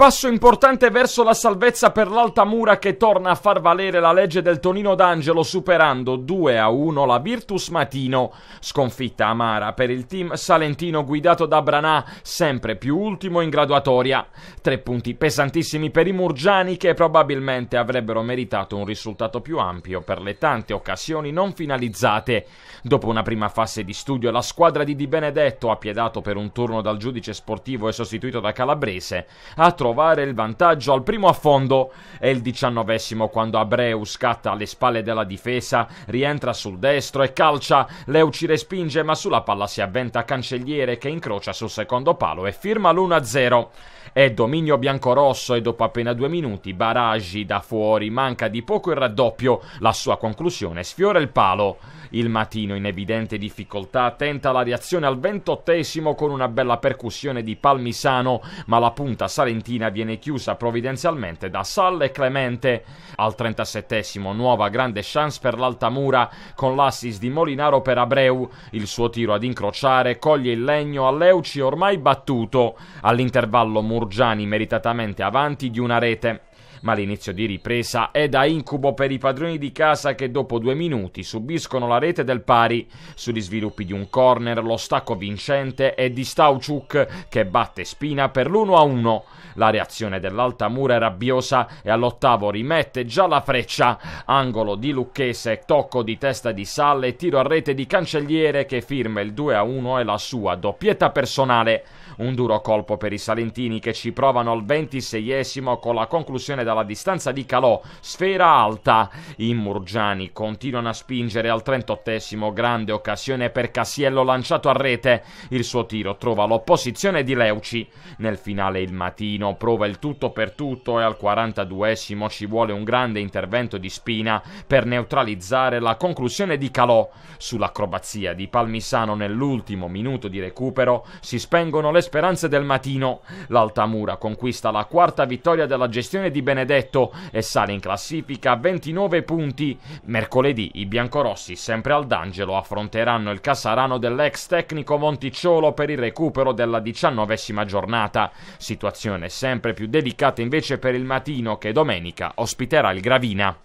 Passo importante verso la salvezza per l'alta mura che torna a far valere la legge del Tonino d'Angelo superando 2 a 1 la Virtus Matino, sconfitta amara per il team salentino guidato da Branà, sempre più ultimo in graduatoria. Tre punti pesantissimi per i Murgiani che probabilmente avrebbero meritato un risultato più ampio per le tante occasioni non finalizzate. Dopo una prima fase di studio la squadra di Di Benedetto, appiedato per un turno dal giudice sportivo e sostituito da Calabrese, ha trovato trovare il vantaggio al primo affondo È il diciannovesimo quando Abreu scatta alle spalle della difesa, rientra sul destro e calcia, Leu ci respinge ma sulla palla si avventa Cancelliere che incrocia sul secondo palo e firma l'1-0. È dominio biancorosso e dopo appena due minuti Baraggi da fuori, manca di poco il raddoppio, la sua conclusione sfiora il palo. Il Matino in evidente difficoltà tenta la reazione al ventottesimo con una bella percussione di Palmisano, ma la punta salentina viene chiusa provvidenzialmente da Salle e Clemente. Al trentasettesimo nuova grande chance per l'Altamura con l'assist di Molinaro per Abreu, il suo tiro ad incrociare coglie il legno a Leuci ormai battuto. All'intervallo Mur Murgiani meritatamente avanti di una rete ma l'inizio di ripresa è da incubo per i padroni di casa che dopo due minuti subiscono la rete del pari. Sugli sviluppi di un corner lo stacco vincente è di Stauciuk che batte Spina per l'1-1. La reazione dell'alta mura è rabbiosa e all'ottavo rimette già la freccia. Angolo di Lucchese, tocco di testa di Salle e tiro a rete di Cancelliere che firma il 2-1 e la sua doppietta personale. Un duro colpo per i salentini che ci provano al 26esimo con la conclusione da dalla distanza di Calò, sfera alta. I Murgiani continuano a spingere al 38esimo, grande occasione per Cassiello lanciato a rete. Il suo tiro trova l'opposizione di Leuci. Nel finale il Matino prova il tutto per tutto e al 42esimo ci vuole un grande intervento di Spina per neutralizzare la conclusione di Calò. Sull'acrobazia di Palmisano nell'ultimo minuto di recupero si spengono le speranze del Matino. L'Altamura conquista la quarta vittoria della gestione di Benevento Benedetto e sale in classifica a 29 punti. Mercoledì i biancorossi, sempre al D'Angelo, affronteranno il Casarano dell'ex tecnico Monticciolo per il recupero della diciannovesima giornata. Situazione sempre più delicata invece per il Matino che domenica ospiterà il Gravina.